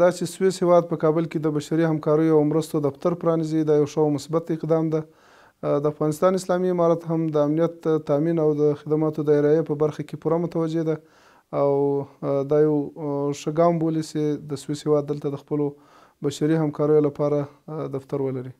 دا چې سویس هیواد په کابل کې د بشري همکاریو او مرستو دفتر پرانیزي دا یو ښه مثبت اقدام ده د افغانستان اسلامي امارت هم د امنیت تامین او د خدماتو د ارائې په برخه کې پوره متوجه ده او دا یو ښه ګام بولي چې د سویس هیواد دلته د خپلو بشري همکاریو لپاره دفتر ولري